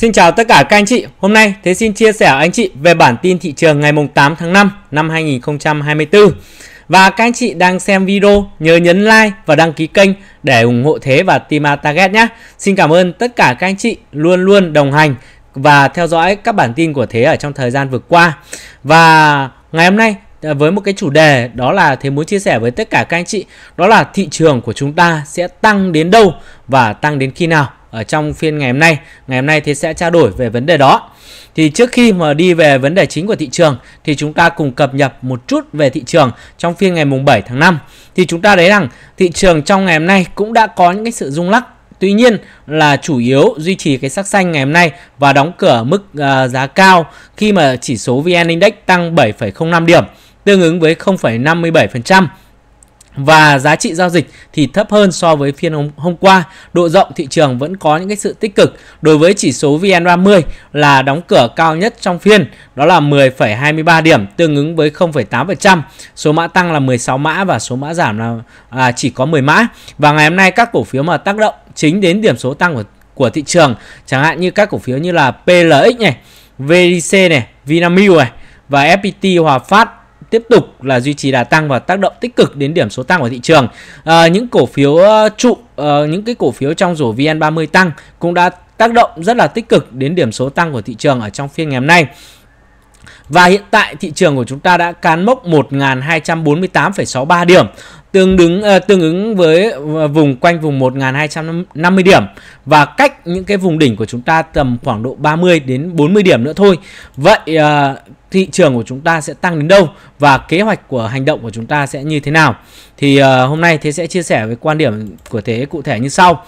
Xin chào tất cả các anh chị. Hôm nay Thế xin chia sẻ anh chị về bản tin thị trường ngày 8 tháng 5 năm 2024. Và các anh chị đang xem video nhớ nhấn like và đăng ký kênh để ủng hộ Thế và Team Target nhé. Xin cảm ơn tất cả các anh chị luôn luôn đồng hành và theo dõi các bản tin của Thế ở trong thời gian vừa qua. Và ngày hôm nay à, với một cái chủ đề đó là thế muốn chia sẻ với tất cả các anh chị đó là thị trường của chúng ta sẽ tăng đến đâu và tăng đến khi nào ở trong phiên ngày hôm nay. Ngày hôm nay thì sẽ trao đổi về vấn đề đó. Thì trước khi mà đi về vấn đề chính của thị trường thì chúng ta cùng cập nhật một chút về thị trường trong phiên ngày mùng 7 tháng 5. Thì chúng ta thấy rằng thị trường trong ngày hôm nay cũng đã có những cái sự rung lắc Tuy nhiên là chủ yếu duy trì cái sắc xanh ngày hôm nay và đóng cửa mức uh, giá cao khi mà chỉ số VN Index tăng 7,05 điểm tương ứng với 0,57% và giá trị giao dịch thì thấp hơn so với phiên hôm, qua. Độ rộng thị trường vẫn có những cái sự tích cực. Đối với chỉ số VN30 là đóng cửa cao nhất trong phiên, đó là 10,23 điểm tương ứng với 0,8%. Số mã tăng là 16 mã và số mã giảm là à, chỉ có 10 mã. Và ngày hôm nay các cổ phiếu mà tác động chính đến điểm số tăng của của thị trường, chẳng hạn như các cổ phiếu như là PLX này, VDC này, Vinamilk này và FPT Hòa Phát tiếp tục là duy trì đà tăng và tác động tích cực đến điểm số tăng của thị trường. À, những cổ phiếu ờ, trụ, à, những cái cổ phiếu trong rổ VN30 tăng cũng đã tác động rất là tích cực đến điểm số tăng của thị trường ở trong phiên ngày hôm nay. Và hiện tại thị trường của chúng ta đã cán mốc 1248,63 điểm, tương đứng uh, tương ứng với ờ, vùng quanh vùng 1250 điểm và cách những cái vùng đỉnh của chúng ta tầm khoảng độ 30 đến 40 điểm nữa thôi. Vậy uh, thị trường của chúng ta sẽ tăng đến đâu và kế hoạch của hành động của chúng ta sẽ như thế nào? Thì uh, hôm nay thế sẽ chia sẻ với quan điểm của thế cụ thể như sau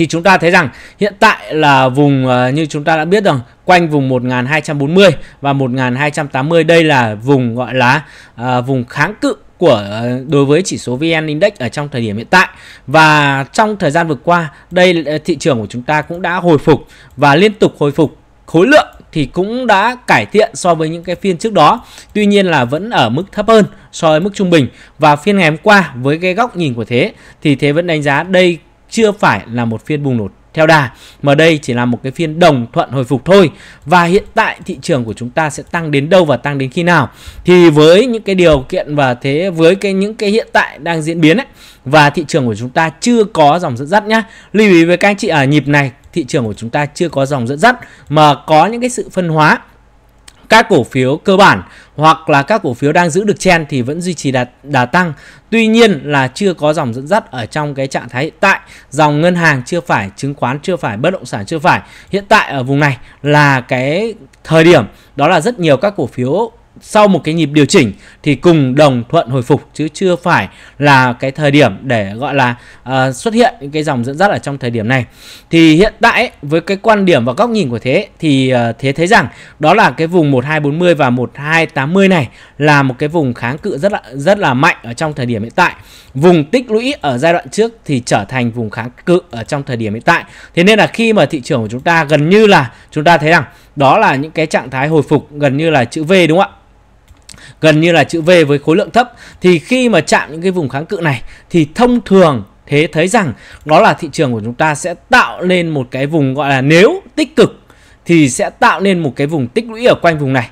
thì chúng ta thấy rằng hiện tại là vùng ờ, như chúng ta đã biết rằng quanh vùng 1240 và 1280 đây là vùng gọi là à, vùng kháng cự của ờ, đối với chỉ số VN Index ở trong thời điểm hiện tại và trong thời gian vừa qua đây thị trường của chúng ta cũng đã hồi phục và liên tục hồi phục khối lượng thì cũng đã cải thiện so với những cái phiên trước đó tuy nhiên là vẫn ở mức thấp hơn so với mức trung bình và phiên ngày hôm qua với cái góc nhìn của thế thì thế vẫn đánh giá đây chưa phải là một phiên bùng nổ theo đà mà đây chỉ là một cái phiên đồng thuận hồi phục thôi và hiện tại thị trường của chúng ta sẽ tăng đến đâu và tăng đến khi nào thì với những cái điều kiện và thế với cái những cái hiện tại đang diễn biến ấy và thị trường của chúng ta chưa có dòng dẫn dắt nhá lưu ý với các anh chị ở à, nhịp này thị trường của chúng ta chưa có dòng dẫn dắt mà có những cái sự phân hóa các cổ phiếu cơ bản hoặc là các cổ phiếu đang giữ được chen thì vẫn duy trì đà, đà tăng. Tuy nhiên là chưa có dòng dẫn dắt ở trong cái trạng thái hiện tại. Dòng ngân hàng chưa phải, chứng khoán chưa phải, bất động sản chưa phải. Hiện tại ở vùng này là cái thời điểm đó là rất nhiều các cổ phiếu sau một cái nhịp điều chỉnh thì cùng đồng thuận hồi phục chứ chưa phải là cái thời điểm để gọi là uh, xuất hiện những cái dòng dẫn dắt ở trong thời điểm này thì hiện tại với cái quan điểm và góc nhìn của thế thì uh, thế thấy rằng đó là cái vùng 1240 và 1280 này là một cái vùng kháng cự rất là rất là mạnh ở trong thời điểm hiện tại vùng tích lũy ở giai đoạn trước thì trở thành vùng kháng cự ở trong thời điểm hiện tại thế nên là khi mà thị trường của chúng ta gần như là chúng ta thấy rằng đó là những cái trạng thái hồi phục gần như là chữ V đúng không ạ gần như là chữ V với khối lượng thấp thì khi mà chạm những cái vùng kháng cự này thì thông thường thế thấy rằng đó là thị trường của chúng ta sẽ tạo lên một cái vùng gọi là nếu tích cực thì sẽ tạo nên một cái vùng tích lũy ở quanh vùng này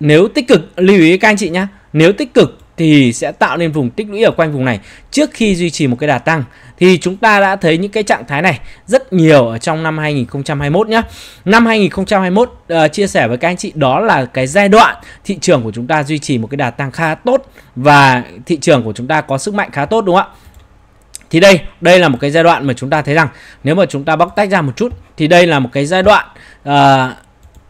nếu tích cực lưu ý các anh chị nhé nếu tích cực thì sẽ tạo nên vùng tích lũy ở quanh vùng này trước khi duy trì một cái đà tăng thì chúng ta đã thấy những cái trạng thái này rất nhiều ở trong năm 2021 nhé. Năm 2021 uh, ờ, chia sẻ với các anh chị đó là cái giai đoạn thị trường của chúng ta duy trì một cái đà tăng khá tốt và thị trường của chúng ta có sức mạnh khá tốt đúng không ạ? Thì đây, đây là một cái giai đoạn mà chúng ta thấy rằng nếu mà chúng ta bóc tách ra một chút thì đây là một cái giai đoạn uh,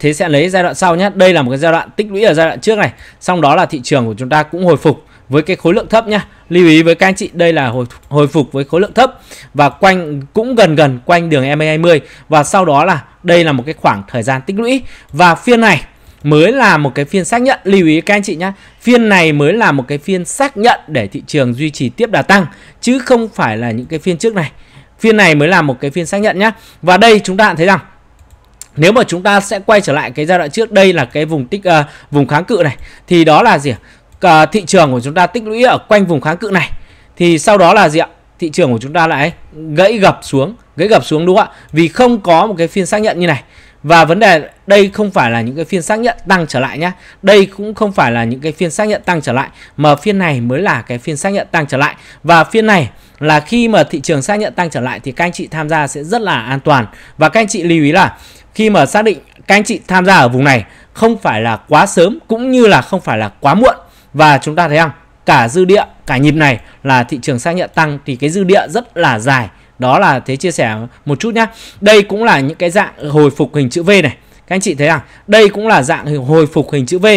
thế sẽ lấy giai đoạn sau nhé đây là một cái giai đoạn tích lũy ở giai đoạn trước này xong đó là thị trường của chúng ta cũng hồi phục với cái khối lượng thấp nhá lưu ý với các anh chị đây là hồi hồi phục với khối lượng thấp và quanh cũng gần gần quanh đường MA20 và sau đó là đây là một cái khoảng thời gian tích lũy và phiên này mới là một cái phiên xác nhận lưu ý các anh chị nhé phiên này mới là một cái phiên xác nhận để thị trường duy trì tiếp đà tăng chứ không phải là những cái phiên trước này phiên này mới là một cái phiên xác nhận nhé và đây chúng ta thấy rằng nếu mà chúng ta sẽ quay trở lại cái giai đoạn trước đây là cái vùng tích uh, vùng kháng cự này thì đó là gì uh, thị trường của chúng ta tích lũy ở quanh vùng kháng cự này thì sau đó là gì ạ thị trường của chúng ta lại gãy gập xuống gãy gập xuống đúng không ạ vì không có một cái phiên xác nhận như này và vấn đề đây không phải là những cái phiên xác nhận tăng trở lại nhé Đây cũng không phải là những cái phiên xác nhận tăng trở lại Mà phiên này mới là cái phiên xác nhận tăng trở lại Và phiên này là khi mà thị trường xác nhận tăng trở lại thì các anh chị tham gia sẽ rất là an toàn và các anh chị lưu ý là khi mà xác định các anh chị tham gia ở vùng này không phải là quá sớm cũng như là không phải là quá muộn và chúng ta thấy không cả dư địa cả nhịp này là thị trường xác nhận tăng thì cái dư địa rất là dài đó là thế chia sẻ một chút nhé đây cũng là những cái dạng hồi phục hình chữ V này các anh chị thấy rằng đây cũng là dạng hồi phục hình chữ V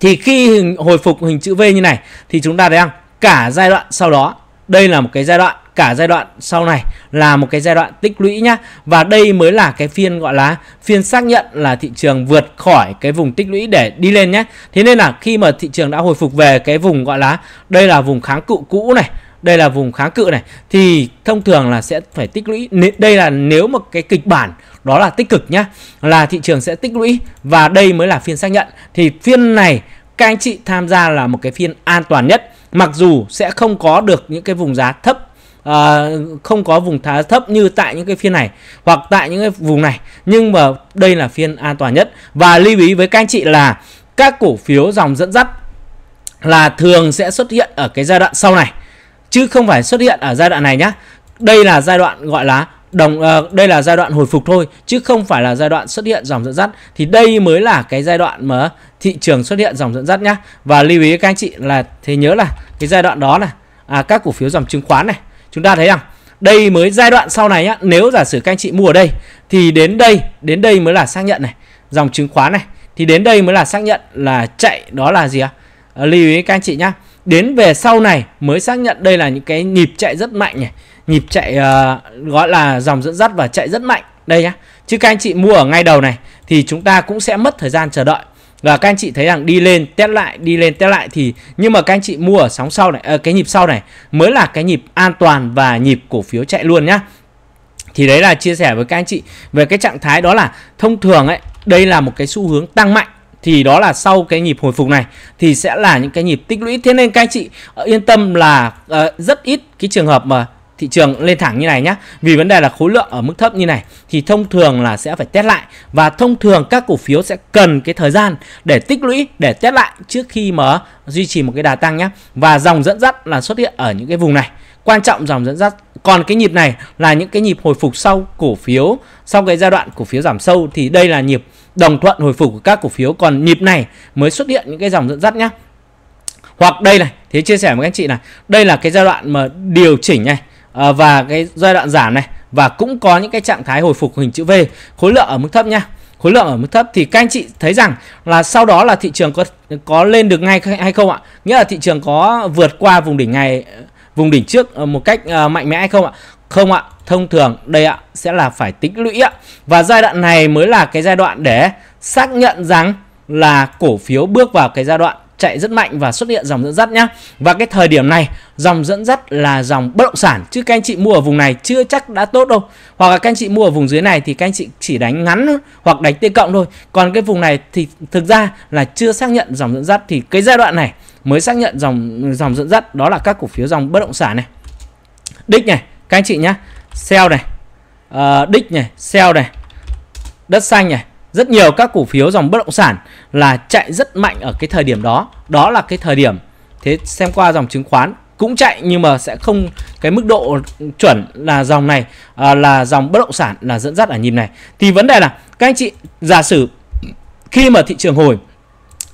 thì khi hình, hồi phục hình chữ V như này thì chúng ta thấy rằng cả giai đoạn sau đó đây là một cái giai đoạn cả giai đoạn sau này là một cái giai đoạn tích lũy nhá và đây mới là cái phiên gọi là phiên xác nhận là thị trường vượt khỏi cái vùng tích lũy để đi lên nhé thế nên là khi mà thị trường đã hồi phục về cái vùng gọi là đây là vùng kháng cự cũ này đây là vùng kháng cự này thì thông thường là sẽ phải tích lũy đây là nếu một cái kịch bản đó là tích cực nhá là thị trường sẽ tích lũy và đây mới là phiên xác nhận thì phiên này các anh chị tham gia là một cái phiên an toàn nhất mặc dù sẽ không có được những cái vùng giá thấp À, không có vùng giá thấp như tại những cái phiên này hoặc tại những cái vùng này nhưng mà đây là phiên an toàn nhất và lưu ý với các anh chị là các cổ phiếu dòng dẫn dắt là thường sẽ xuất hiện ở cái giai đoạn sau này chứ không phải xuất hiện ở giai đoạn này nhá đây là giai đoạn gọi là đồng à, đây là giai đoạn hồi phục thôi chứ không phải là giai đoạn xuất hiện dòng dẫn dắt thì đây mới là cái giai đoạn mà thị trường xuất hiện dòng dẫn dắt nhá và lưu ý các anh chị là thế nhớ là cái giai đoạn đó này à, các cổ phiếu dòng chứng khoán này chúng ta thấy rằng đây mới giai đoạn sau này nhá nếu giả sử các anh chị mua ở đây thì đến đây đến đây mới là xác nhận này dòng chứng khoán này thì đến đây mới là xác nhận là chạy đó là gì ạ à? à, lưu ý các anh chị nhá đến về sau này mới xác nhận đây là những cái nhịp chạy rất mạnh này nhịp chạy uh, gọi là dòng dẫn dắt và chạy rất mạnh đây nhá chứ các anh chị mua ở ngay đầu này thì chúng ta cũng sẽ mất thời gian chờ đợi và các anh chị thấy rằng đi lên test lại đi lên test lại thì nhưng mà các anh chị mua ở sóng sau này à, cái nhịp sau này mới là cái nhịp an toàn và nhịp cổ phiếu chạy luôn nhá thì đấy là chia sẻ với các anh chị về cái trạng thái đó là thông thường ấy đây là một cái xu hướng tăng mạnh thì đó là sau cái nhịp hồi phục này thì sẽ là những cái nhịp tích lũy thế nên các anh chị ờ, yên tâm là uh, rất ít cái trường hợp mà thị trường lên thẳng như này nhé vì vấn đề là khối lượng ở mức thấp như này thì thông thường là sẽ phải test lại và thông thường các cổ phiếu sẽ cần cái thời gian để tích lũy để test lại trước khi mà duy trì một cái đà tăng nhé và dòng dẫn dắt là xuất hiện ở những cái vùng này quan trọng dòng dẫn dắt còn cái nhịp này là những cái nhịp hồi phục sau cổ phiếu sau cái giai đoạn cổ phiếu giảm sâu thì đây là nhịp đồng thuận hồi phục của các cổ phiếu còn nhịp này mới xuất hiện những cái dòng dẫn dắt nhé hoặc đây này thế chia sẻ với các anh chị này đây là cái giai đoạn mà điều chỉnh này Ờ, và cái giai đoạn giảm này và cũng có những cái trạng thái hồi phục hình chữ V khối lượng ở mức thấp nha khối lượng ở mức thấp thì các anh chị thấy rằng là sau đó là thị trường có có lên được ngay hay không ạ nghĩa là thị trường có vượt qua vùng đỉnh ngày vùng đỉnh trước ờ, một cách ờ, mạnh mẽ hay không ạ không ạ thông thường đây ạ sẽ là phải tích lũy ạ và giai đoạn này mới là cái giai đoạn để xác nhận rằng là cổ phiếu bước vào cái giai đoạn chạy rất mạnh và xuất hiện dòng dẫn dắt nhá và cái thời điểm này dòng dẫn dắt là dòng bất động sản chứ các anh chị mua ở vùng này chưa chắc đã tốt đâu hoặc là các anh chị mua ở vùng dưới này thì các anh chị chỉ đánh ngắn hoặc đánh tê cộng thôi còn cái vùng này thì thực ra là chưa xác nhận dòng dẫn dắt thì cái giai đoạn này mới xác nhận dòng dòng dẫn dắt đó là các cổ phiếu dòng bất động sản này đích này các anh chị nhá sell này uh, đích này sell này đất xanh này rất nhiều các cổ phiếu dòng bất động sản là chạy rất mạnh ở cái thời điểm đó đó là cái thời điểm thế xem qua dòng chứng khoán cũng chạy nhưng mà sẽ không cái mức độ chuẩn là dòng này à, là dòng bất động sản là dẫn dắt ở nhịp này thì vấn đề là các anh chị giả sử khi mà thị trường hồi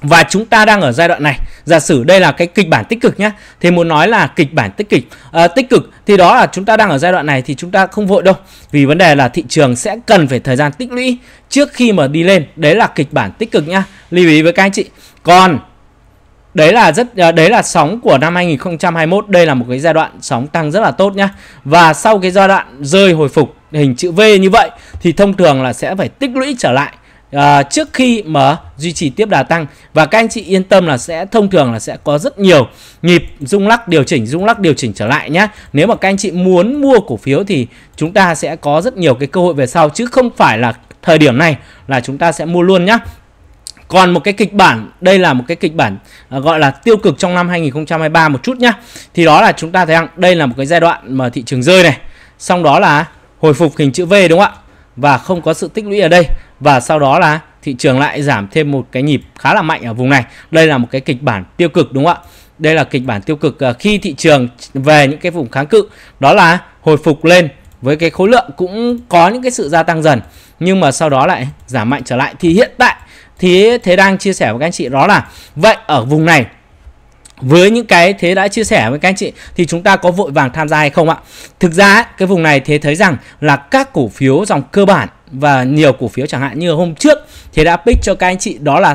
và chúng ta đang ở giai đoạn này giả sử đây là cái kịch bản tích cực nhé thì muốn nói là kịch bản tích cực à, ờ, tích cực thì đó là chúng ta đang ở giai đoạn này thì chúng ta không vội đâu vì vấn đề là thị trường sẽ cần phải thời gian tích lũy trước khi mà đi lên đấy là kịch bản tích cực nhá lưu ý với các anh chị còn đấy là rất ờ, đấy là sóng của năm 2021 đây là một cái giai đoạn sóng tăng rất là tốt nhá và sau cái giai đoạn rơi hồi phục hình chữ V như vậy thì thông thường là sẽ phải tích lũy trở lại à, trước khi mà duy trì tiếp đà tăng và các anh chị yên tâm là sẽ thông thường là sẽ có rất nhiều nhịp rung lắc điều chỉnh rung lắc điều chỉnh trở lại nhé nếu mà các anh chị muốn mua cổ phiếu thì chúng ta sẽ có rất nhiều cái cơ hội về sau chứ không phải là thời điểm này là chúng ta sẽ mua luôn nhé còn một cái kịch bản, đây là một cái kịch bản à, gọi là tiêu cực trong năm 2023 một chút nhá. Thì đó là chúng ta thấy rằng đây là một cái giai đoạn mà thị trường rơi này. Xong đó là hồi phục hình chữ V đúng không ạ? và không có sự tích lũy ở đây và sau đó là thị trường lại giảm thêm một cái nhịp khá là mạnh ở vùng này đây là một cái kịch bản tiêu cực đúng không ạ đây là kịch bản tiêu cực à, khi thị trường về những cái vùng kháng cự đó là hồi phục lên với cái khối lượng cũng có những cái sự gia tăng dần nhưng mà sau đó lại giảm mạnh trở lại thì hiện tại thì thế đang chia sẻ với các anh chị đó là vậy ở vùng này với những cái thế đã chia sẻ với các anh chị thì chúng ta có vội vàng tham gia hay không ạ thực ra cái vùng này thế thấy rằng là các cổ phiếu dòng cơ bản và nhiều cổ phiếu chẳng hạn như hôm trước thế đã pick cho các anh chị đó là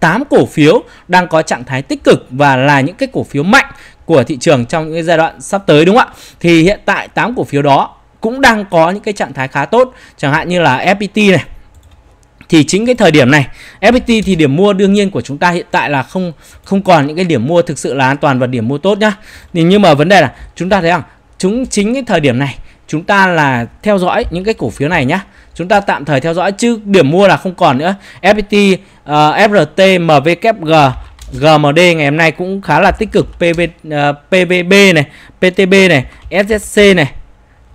8 cổ phiếu đang có trạng thái tích cực và là những cái cổ phiếu mạnh của thị trường trong những giai đoạn sắp tới đúng không ạ thì hiện tại 8 cổ phiếu đó cũng đang có những cái trạng thái khá tốt chẳng hạn như là FPT này thì chính cái thời điểm này FPT thì điểm mua đương nhiên của chúng ta hiện tại là không không còn những cái điểm mua thực sự là an toàn và điểm mua tốt nhá nhưng mà vấn đề là chúng ta thấy rằng chúng chính cái thời điểm này chúng ta là theo dõi những cái cổ phiếu này nhá chúng ta tạm thời theo dõi chứ điểm mua là không còn nữa FPT uh, ờ, FRT MVKG GMD ngày hôm nay cũng khá là tích cực PV, uh, ờ, PVB này PTB này SSC này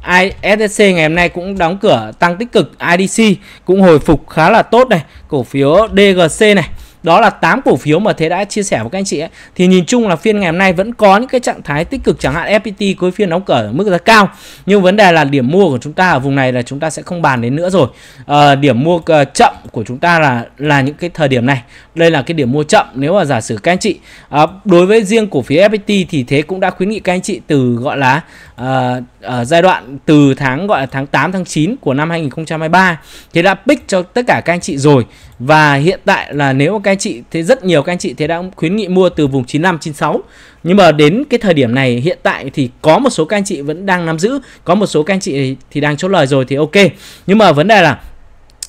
SSC ngày hôm nay cũng đóng cửa tăng tích cực IDC cũng hồi phục khá là tốt này cổ phiếu DGC này đó là 8 cổ phiếu mà thế đã chia sẻ với các anh chị ấy. thì nhìn chung là phiên ngày hôm nay vẫn có những cái trạng thái tích cực chẳng hạn FPT cuối phiên đóng cửa ở mức giá cao nhưng vấn đề là điểm mua của chúng ta ở vùng này là chúng ta sẽ không bàn đến nữa rồi à, điểm mua ờ, chậm của chúng ta là là những cái thời điểm này đây là cái điểm mua chậm nếu mà giả sử các anh chị à, đối với riêng cổ phiếu FPT thì thế cũng đã khuyến nghị các anh chị từ gọi là à, ở giai đoạn từ tháng gọi là tháng 8 tháng 9 của năm 2023 thế đã pick cho tất cả các anh chị rồi và hiện tại là nếu các các anh chị thế rất nhiều các anh chị thế đã khuyến nghị mua từ vùng 95 96 nhưng mà đến cái thời điểm này hiện tại thì có một số các anh chị vẫn đang nắm giữ có một số các anh chị thì đang chốt lời rồi thì ok nhưng mà vấn đề là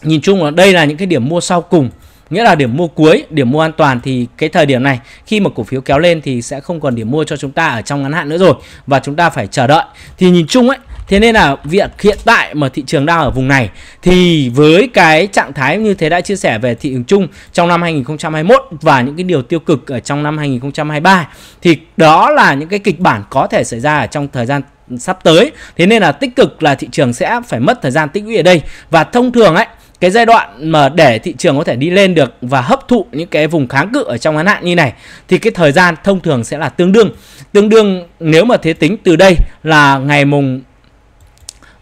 nhìn chung là đây là những cái điểm mua sau cùng nghĩa là điểm mua cuối, điểm mua an toàn thì cái thời điểm này khi mà cổ phiếu kéo lên thì sẽ không còn điểm mua cho chúng ta ở trong ngắn hạn nữa rồi và chúng ta phải chờ đợi. Thì nhìn chung ấy thế nên là việc hiện tại mà thị trường đang ở vùng này thì với cái trạng thái như thế đã chia sẻ về thị trường chung trong năm 2021 và những cái điều tiêu cực ở trong năm 2023 thì đó là những cái kịch bản có thể xảy ra ở trong thời gian sắp tới thế nên là tích cực là thị trường sẽ phải mất thời gian tích lũy ở đây và thông thường ấy cái giai đoạn mà để thị trường có thể đi lên được và hấp thụ những cái vùng kháng cự ở trong ngắn hạn như này thì cái thời gian thông thường sẽ là tương đương tương đương nếu mà thế tính từ đây là ngày mùng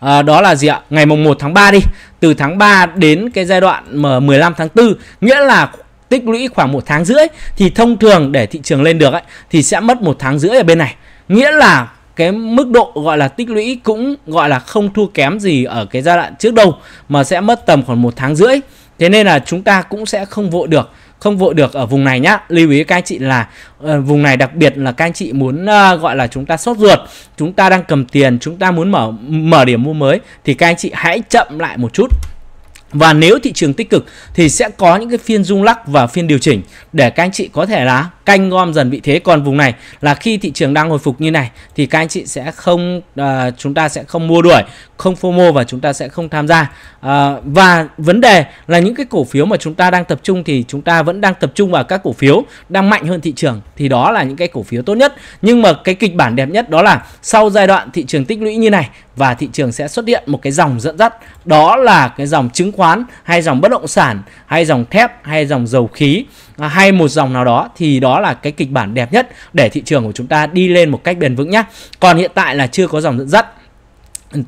à, đó là gì ạ ngày mùng 1 tháng 3 đi từ tháng 3 đến cái giai đoạn mà 15 tháng 4 nghĩa là tích lũy khoảng một tháng rưỡi thì thông thường để thị trường lên được ấy, thì sẽ mất một tháng rưỡi ở bên này nghĩa là cái mức độ gọi là tích lũy cũng gọi là không thua kém gì ở cái giai đoạn trước đâu mà sẽ mất tầm khoảng một tháng rưỡi thế nên là chúng ta cũng sẽ không vội được không vội được ở vùng này nhá lưu ý các anh chị là uh, vùng này đặc biệt là các anh chị muốn uh, gọi là chúng ta sốt ruột chúng ta đang cầm tiền chúng ta muốn mở mở điểm mua mới thì các anh chị hãy chậm lại một chút và nếu thị trường tích cực thì sẽ có những cái phiên rung lắc và phiên điều chỉnh để các anh chị có thể là canh gom dần vị thế. Còn vùng này là khi thị trường đang hồi phục như này thì các anh chị sẽ không uh, chúng ta sẽ không mua đuổi, không FOMO và chúng ta sẽ không tham gia. Uh, và vấn đề là những cái cổ phiếu mà chúng ta đang tập trung thì chúng ta vẫn đang tập trung vào các cổ phiếu đang mạnh hơn thị trường thì đó là những cái cổ phiếu tốt nhất. Nhưng mà cái kịch bản đẹp nhất đó là sau giai đoạn thị trường tích lũy như này và thị trường sẽ xuất hiện một cái dòng dẫn dắt đó là cái dòng chứng khoán hay dòng bất động sản hay dòng thép hay dòng dầu khí à, hay một dòng nào đó thì đó là cái kịch bản đẹp nhất để thị trường của chúng ta đi lên một cách bền vững nhé còn hiện tại là chưa có dòng dẫn dắt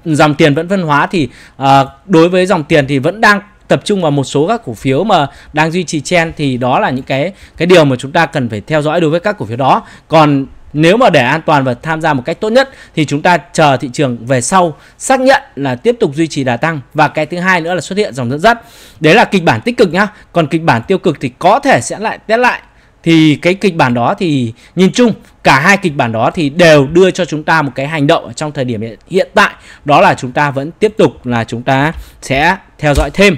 dòng tiền vẫn phân hóa thì uh, đối với dòng tiền thì vẫn đang tập trung vào một số các cổ phiếu mà đang duy trì chen thì đó là những cái cái điều mà chúng ta cần phải theo dõi đối với các cổ phiếu đó còn nếu mà để an toàn và tham gia một cách tốt nhất thì chúng ta chờ thị trường về sau xác nhận là tiếp tục duy trì đà tăng và cái thứ hai nữa là xuất hiện dòng dẫn dắt đấy là kịch bản tích cực nhá còn kịch bản tiêu cực thì có thể sẽ lại test lại thì cái kịch bản đó thì nhìn chung cả hai kịch bản đó thì đều đưa cho chúng ta một cái hành động trong thời điểm hiện tại đó là chúng ta vẫn tiếp tục là chúng ta sẽ theo dõi thêm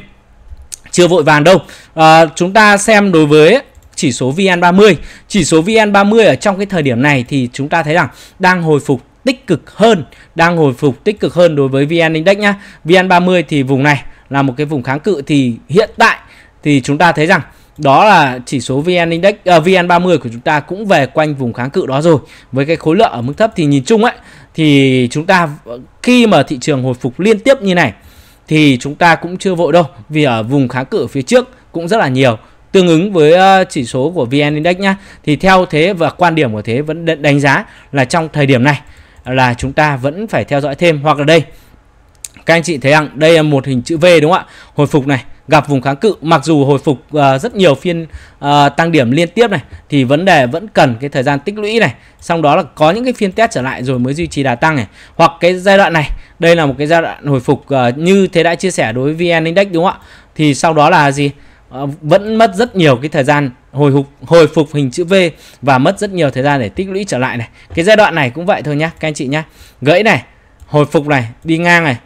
chưa vội vàng đâu à, chúng ta xem đối với chỉ số VN30. Chỉ số VN30 ở trong cái thời điểm này thì chúng ta thấy rằng đang hồi phục tích cực hơn, đang hồi phục tích cực hơn đối với VN Index nhá. VN30 thì vùng này là một cái vùng kháng cự thì hiện tại thì chúng ta thấy rằng đó là chỉ số VN Index à, VN30 của chúng ta cũng về quanh vùng kháng cự đó rồi. Với cái khối lượng ở mức thấp thì nhìn chung ấy thì chúng ta khi mà thị trường hồi phục liên tiếp như này thì chúng ta cũng chưa vội đâu vì ở vùng kháng cự phía trước cũng rất là nhiều tương ứng với ờ, chỉ số của VN Index nhá. Thì theo thế và quan điểm của thế vẫn đánh giá là trong thời điểm này là chúng ta vẫn phải theo dõi thêm hoặc là đây các anh chị thấy rằng đây là một hình chữ V đúng không ạ hồi phục này gặp vùng kháng cự mặc dù hồi phục uh, rất nhiều phiên uh, tăng điểm liên tiếp này thì vấn đề vẫn cần cái thời gian tích lũy này xong đó là có những cái phiên test trở lại rồi mới duy trì đà tăng này hoặc cái giai đoạn này đây là một cái giai đoạn hồi phục uh, như thế đã chia sẻ đối với vn index đúng không ạ thì sau đó là gì Ờ, vẫn mất rất nhiều cái thời gian hồi phục hồi phục hình chữ V và mất rất nhiều thời gian để tích lũy trở lại này cái giai đoạn này cũng vậy thôi nhá các anh chị nhá gãy này hồi phục này đi ngang này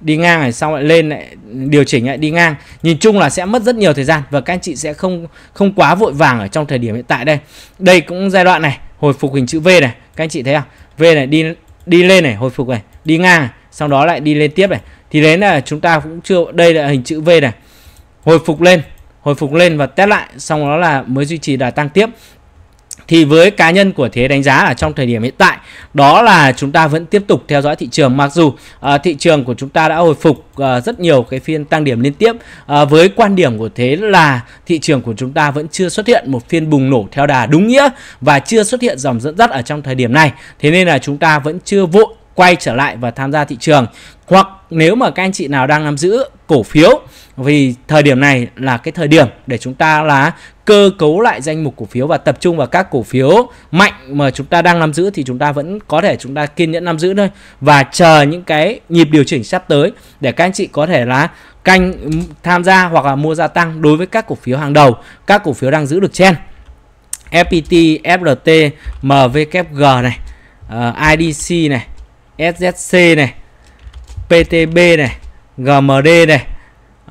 đi ngang này xong lại lên lại điều chỉnh lại đi ngang nhìn chung là sẽ mất rất nhiều thời gian và các anh chị sẽ không không quá vội vàng ở trong thời điểm hiện tại đây đây cũng giai đoạn này hồi phục hình chữ V này các anh chị thấy không V này đi đi lên này hồi phục này đi ngang sau đó lại đi lên tiếp này thì đến là chúng ta cũng chưa đây là hình chữ V này hồi phục lên hồi phục lên và test lại xong đó là mới duy trì đà tăng tiếp thì với cá nhân của thế đánh giá ở trong thời điểm hiện tại đó là chúng ta vẫn tiếp tục theo dõi thị trường mặc dù uh, thị trường của chúng ta đã hồi phục uh, rất nhiều cái phiên tăng điểm liên tiếp uh, với quan điểm của thế là thị trường của chúng ta vẫn chưa xuất hiện một phiên bùng nổ theo đà đúng nghĩa và chưa xuất hiện dòng dẫn dắt ở trong thời điểm này thế nên là chúng ta vẫn chưa vội quay trở lại và tham gia thị trường hoặc nếu mà các anh chị nào đang nắm giữ cổ phiếu vì thời điểm này là cái thời điểm để chúng ta là cơ cấu lại danh mục cổ phiếu và tập trung vào các cổ phiếu mạnh mà chúng ta đang nắm giữ thì chúng ta vẫn có thể chúng ta kiên nhẫn nắm giữ thôi và chờ những cái nhịp điều chỉnh sắp tới để các anh chị có thể là canh ừ, tham gia hoặc là mua gia tăng đối với các cổ phiếu hàng đầu các cổ phiếu đang giữ được chen FPT, FRT, mvkg này, ờ, IDC này, SZC này, PTB này, GMD này,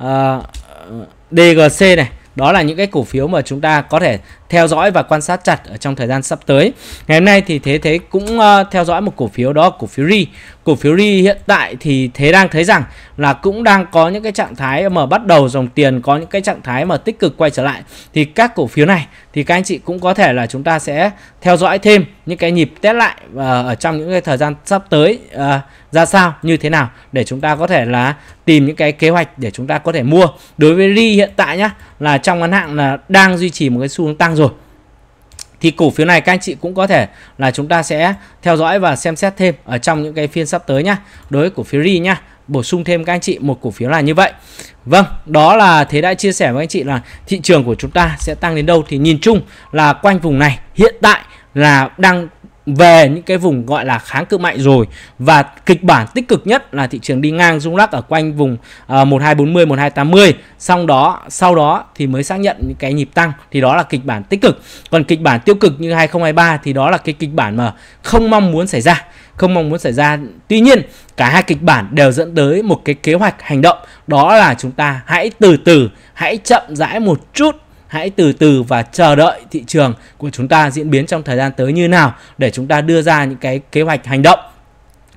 uh, ờ, DGC này đó là những cái cổ phiếu mà chúng ta có thể theo dõi và quan sát chặt ở trong thời gian sắp tới ngày hôm nay thì thế thế cũng uh, theo dõi một cổ phiếu đó cổ phiếu RI cổ phiếu ri hiện tại thì thế đang thấy rằng là cũng đang có những cái trạng thái mà bắt đầu dòng tiền có những cái trạng thái mà tích cực quay trở lại thì các cổ phiếu này thì các anh chị cũng có thể là chúng ta sẽ theo dõi thêm những cái nhịp test lại uh, ở trong những cái thời gian sắp tới à, ra sao như thế nào để chúng ta có thể là tìm những cái kế hoạch để chúng ta có thể mua đối với ri hiện tại nhá là trong ngắn hạn là đang duy trì một cái xu hướng tăng rồi thì cổ phiếu này các anh chị cũng có thể là chúng ta sẽ theo dõi và xem xét thêm ở trong những cái phiên sắp tới nhá đối với cổ phiếu ri nhá bổ sung thêm các anh chị một cổ phiếu là như vậy vâng đó là thế đã chia sẻ với anh chị là thị trường của chúng ta sẽ tăng đến đâu thì nhìn chung là quanh vùng này hiện tại là đang về những cái vùng gọi là kháng cự mạnh rồi và kịch bản tích cực nhất là thị trường đi ngang rung lắc ở quanh vùng uh, 1240 1280 xong đó sau đó thì mới xác nhận những cái nhịp tăng thì đó là kịch bản tích cực còn kịch bản tiêu cực như 2023 thì đó là cái kịch bản mà không mong muốn xảy ra không mong muốn xảy ra tuy nhiên cả hai kịch bản đều dẫn tới một cái kế hoạch hành động đó là chúng ta hãy từ từ hãy chậm rãi một chút hãy từ từ và chờ đợi thị trường của chúng ta diễn biến trong thời gian tới như nào để chúng ta đưa ra những cái kế hoạch hành động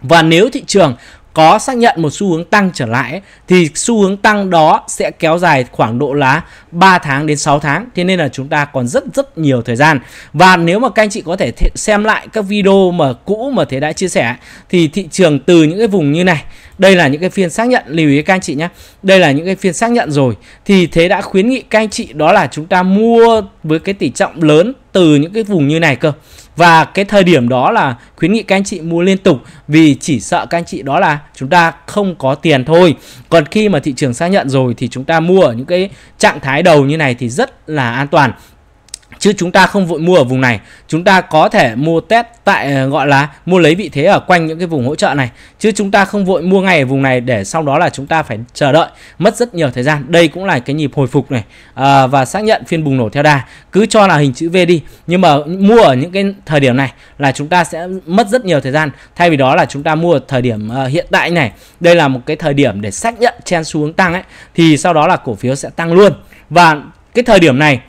và nếu thị trường có xác nhận một xu hướng tăng trở lại thì xu hướng tăng đó sẽ kéo dài khoảng độ là 3 tháng đến 6 tháng thế nên là chúng ta còn rất rất nhiều thời gian và nếu mà các anh chị có thể xem lại các video mà cũ mà thế đã chia sẻ thì thị trường từ những cái vùng như này đây là những cái phiên xác nhận lưu ý các anh chị nhé đây là những cái phiên xác nhận rồi thì thế đã khuyến nghị các anh chị đó là chúng ta mua với cái tỷ trọng lớn từ những cái vùng như này cơ và cái thời điểm đó là khuyến nghị các anh chị mua liên tục vì chỉ sợ các anh chị đó là chúng ta không có tiền thôi còn khi mà thị trường xác nhận rồi thì chúng ta mua ở những cái trạng thái đầu như này thì rất là an toàn chứ chúng ta không vội mua ở vùng này chúng ta có thể mua test tại ờ, gọi là mua lấy vị thế ở quanh những cái vùng hỗ trợ này chứ chúng ta không vội mua ngay ở vùng này để sau đó là chúng ta phải chờ đợi mất rất nhiều thời gian đây cũng là cái nhịp hồi phục này à, và xác nhận phiên bùng nổ theo đà cứ cho là hình chữ V đi nhưng mà mua ở những cái thời điểm này là chúng ta sẽ mất rất nhiều thời gian thay vì đó là chúng ta mua thời điểm uh, hiện tại này đây là một cái thời điểm để xác nhận chen xuống tăng ấy thì sau đó là cổ phiếu sẽ tăng luôn và cái thời điểm này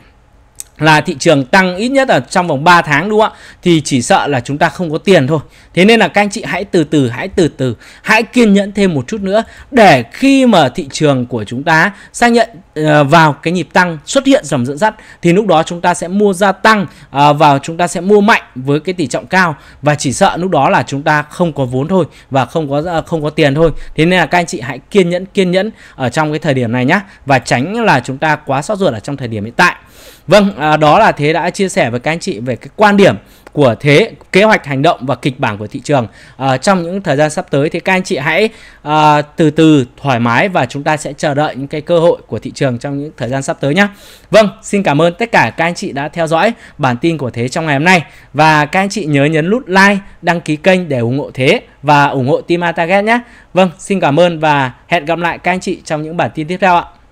là thị trường tăng ít nhất là trong vòng 3 tháng đúng không ạ thì chỉ sợ là chúng ta không có tiền thôi thế nên là các anh chị hãy từ từ hãy từ từ hãy kiên nhẫn thêm một chút nữa để khi mà thị trường của chúng ta xác nhận ờ, vào cái nhịp tăng xuất hiện dòng dẫn dắt thì lúc đó chúng ta sẽ mua gia tăng ờ, và chúng ta sẽ mua mạnh với cái tỷ trọng cao và chỉ sợ lúc đó là chúng ta không có vốn thôi và không có ờ, không có tiền thôi thế nên là các anh chị hãy kiên nhẫn kiên nhẫn ở trong cái thời điểm này nhá và tránh là chúng ta quá sốt ruột ở trong thời điểm hiện tại Vâng, à, đó là Thế đã chia sẻ với các anh chị về cái quan điểm của Thế, kế hoạch hành động và kịch bản của thị trường. À, trong những thời gian sắp tới thì các anh chị hãy à, từ từ thoải mái và chúng ta sẽ chờ đợi những cái cơ hội của thị trường trong những thời gian sắp tới nhé. Vâng, xin cảm ơn tất cả các anh chị đã theo dõi bản tin của Thế trong ngày hôm nay và các anh chị nhớ nhấn nút like, đăng ký kênh để ủng hộ Thế và ủng hộ Team Target nhé. Vâng, xin cảm ơn và hẹn gặp lại các anh chị trong những bản tin tiếp theo ạ.